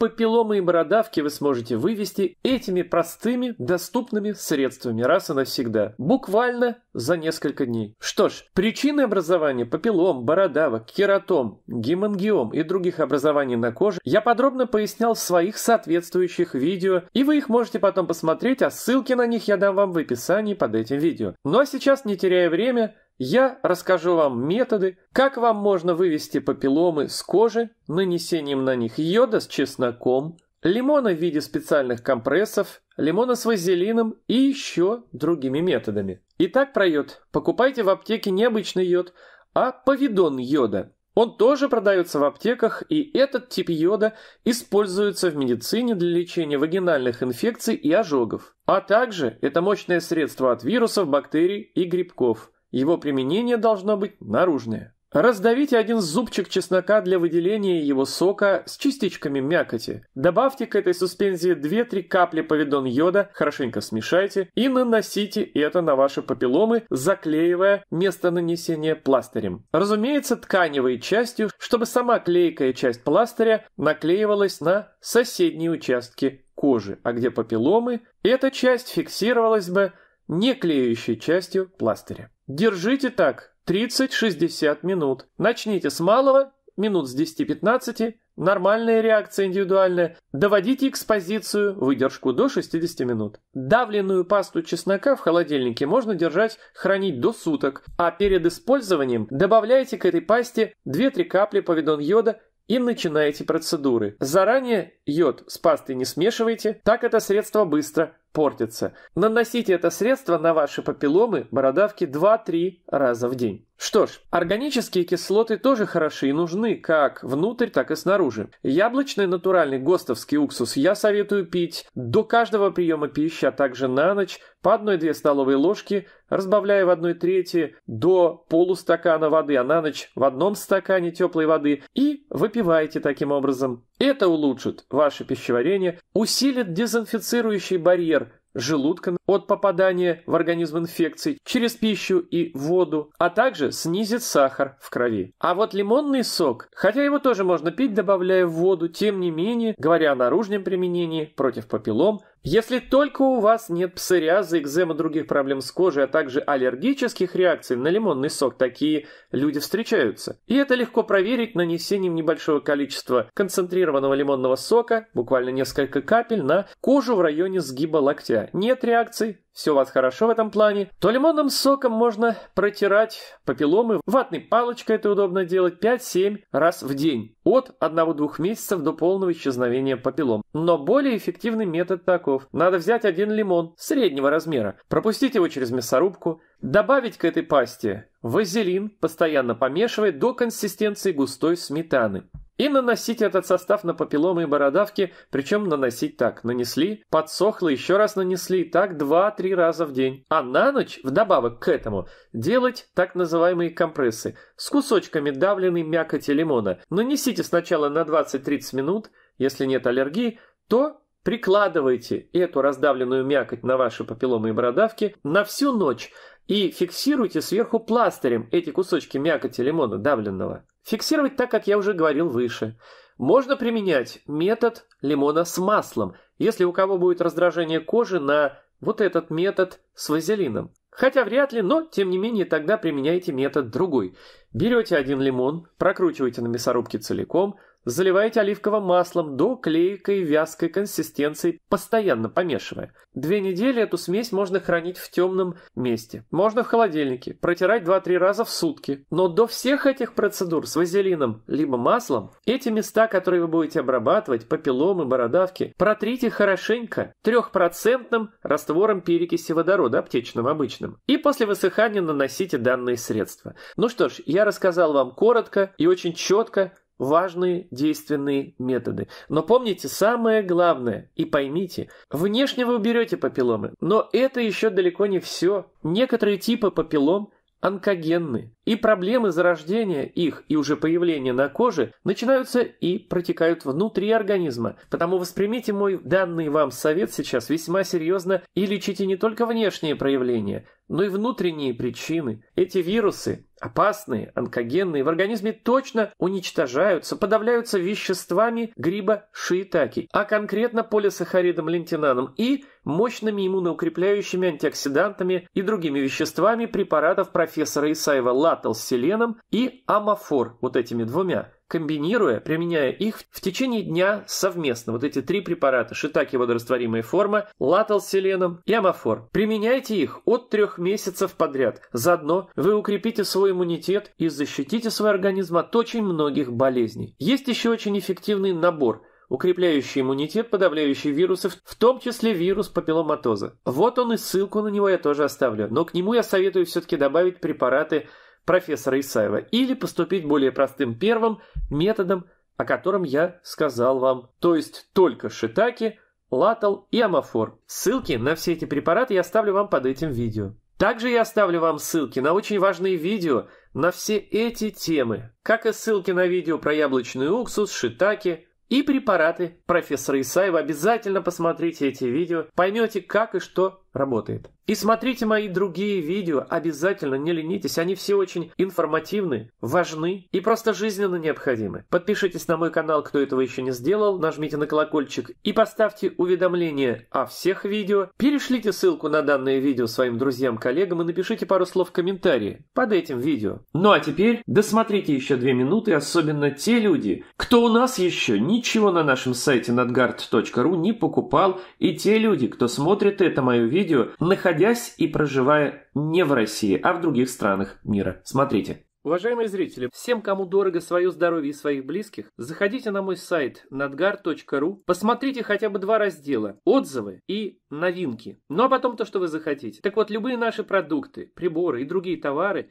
Папилломы и бородавки вы сможете вывести этими простыми, доступными средствами раз и навсегда. Буквально за несколько дней. Что ж, причины образования папиллом, бородавок, кератом, гемангиом и других образований на коже я подробно пояснял в своих соответствующих видео, и вы их можете потом посмотреть, а ссылки на них я дам вам в описании под этим видео. Ну а сейчас, не теряя время, я расскажу вам методы, как вам можно вывести папилломы с кожи нанесением на них йода с чесноком, лимона в виде специальных компрессов, лимона с вазелином и еще другими методами. Итак, про йод. Покупайте в аптеке необычный йод, а повидон йода. Он тоже продается в аптеках, и этот тип йода используется в медицине для лечения вагинальных инфекций и ожогов. А также это мощное средство от вирусов, бактерий и грибков – его применение должно быть наружное. Раздавите один зубчик чеснока для выделения его сока с частичками мякоти. Добавьте к этой суспензии 2-3 капли повидон йода, хорошенько смешайте и наносите это на ваши папилломы, заклеивая место нанесения пластырем. Разумеется, тканевой частью, чтобы сама клейкая часть пластыря наклеивалась на соседние участки кожи, а где папилломы, эта часть фиксировалась бы не клеющей частью пластыря. Держите так 30-60 минут. Начните с малого, минут с 10-15, нормальная реакция индивидуальная. Доводите экспозицию, выдержку до 60 минут. Давленную пасту чеснока в холодильнике можно держать, хранить до суток, а перед использованием добавляйте к этой пасте 2-3 капли повидон йода и начинаете процедуры. Заранее йод с пастой не смешивайте, так это средство быстро портится. Наносите это средство на ваши папилломы бородавки 2-3 раза в день. Что ж, органические кислоты тоже хороши и нужны как внутрь, так и снаружи. Яблочный натуральный гостовский уксус я советую пить до каждого приема пищи, а также на ночь по 1-2 столовые ложки, разбавляя в 1 трети до полустакана воды, а на ночь в одном стакане теплой воды и выпивайте таким образом. Это улучшит ваше пищеварение, усилит дезинфицирующий барьер, желудком от попадания в организм инфекций через пищу и воду, а также снизит сахар в крови. А вот лимонный сок, хотя его тоже можно пить, добавляя в воду, тем не менее, говоря о наружном применении против папиллом, если только у вас нет псориаза, экзема, других проблем с кожей, а также аллергических реакций на лимонный сок, такие люди встречаются. И это легко проверить нанесением небольшого количества концентрированного лимонного сока, буквально несколько капель, на кожу в районе сгиба локтя. Нет реакций? все у вас хорошо в этом плане, то лимонным соком можно протирать папилломы. Ватной палочкой это удобно делать 5-7 раз в день, от 1-2 месяцев до полного исчезновения папиллом. Но более эффективный метод таков. Надо взять один лимон среднего размера, пропустить его через мясорубку, добавить к этой пасте вазелин, постоянно помешивая до консистенции густой сметаны и наносить этот состав на папилломы и бородавки, причем наносить так, нанесли, подсохло, еще раз нанесли, так 2-3 раза в день. А на ночь, вдобавок к этому, делать так называемые компрессы с кусочками давленной мякоти лимона. Нанесите сначала на 20-30 минут, если нет аллергии, то прикладывайте эту раздавленную мякоть на ваши папилломы и бородавки на всю ночь и фиксируйте сверху пластырем эти кусочки мякоти лимона давленного. Фиксировать так, как я уже говорил выше. Можно применять метод лимона с маслом, если у кого будет раздражение кожи на вот этот метод с вазелином. Хотя вряд ли, но тем не менее тогда применяйте метод другой. Берете один лимон, прокручиваете на мясорубке целиком – Заливайте оливковым маслом до клейкой вязкой консистенции, постоянно помешивая. Две недели эту смесь можно хранить в темном месте. Можно в холодильнике, протирать 2-3 раза в сутки. Но до всех этих процедур с вазелином либо маслом, эти места, которые вы будете обрабатывать, папилломы, бородавки, протрите хорошенько трехпроцентным раствором перекиси водорода, аптечным обычным. И после высыхания наносите данные средства. Ну что ж, я рассказал вам коротко и очень четко, важные действенные методы. Но помните самое главное и поймите, внешне вы уберете папилломы, но это еще далеко не все. Некоторые типы папиллом онкогенны, и проблемы зарождения их и уже появления на коже начинаются и протекают внутри организма. Потому воспримите мой данный вам совет сейчас весьма серьезно и лечите не только внешние проявления – но ну и внутренние причины. Эти вирусы, опасные, онкогенные, в организме точно уничтожаются, подавляются веществами гриба шиитаки, а конкретно полисахаридом лентинаном и мощными иммуноукрепляющими антиоксидантами и другими веществами препаратов профессора Исаева Латтл с селеном и амофор, вот этими двумя комбинируя, применяя их в течение дня совместно. Вот эти три препарата – шитаки водорастворимая форма, латал с селеном и амофор. Применяйте их от трех месяцев подряд. Заодно вы укрепите свой иммунитет и защитите свой организм от очень многих болезней. Есть еще очень эффективный набор – укрепляющий иммунитет, подавляющий вирусы, в том числе вирус папилломатоза. Вот он и ссылку на него я тоже оставлю, но к нему я советую все-таки добавить препараты профессора Исаева, или поступить более простым первым методом, о котором я сказал вам, то есть только шитаки, латал и амофор. Ссылки на все эти препараты я оставлю вам под этим видео. Также я оставлю вам ссылки на очень важные видео на все эти темы, как и ссылки на видео про яблочный уксус, шитаки и препараты профессора Исаева. Обязательно посмотрите эти видео, поймете как и что работает. И смотрите мои другие видео, обязательно не ленитесь, они все очень информативны, важны и просто жизненно необходимы. Подпишитесь на мой канал, кто этого еще не сделал, нажмите на колокольчик и поставьте уведомления о всех видео. Перешлите ссылку на данное видео своим друзьям, коллегам и напишите пару слов в комментарии под этим видео. Ну а теперь досмотрите еще две минуты, особенно те люди, кто у нас еще ничего на нашем сайте надгард.ру не покупал, и те люди, кто смотрит это мое видео видео, находясь и проживая не в России, а в других странах мира. Смотрите. Уважаемые зрители, всем, кому дорого свое здоровье и своих близких, заходите на мой сайт nadgar.ru, посмотрите хотя бы два раздела – отзывы и новинки. Ну а потом то, что вы захотите. Так вот, любые наши продукты, приборы и другие товары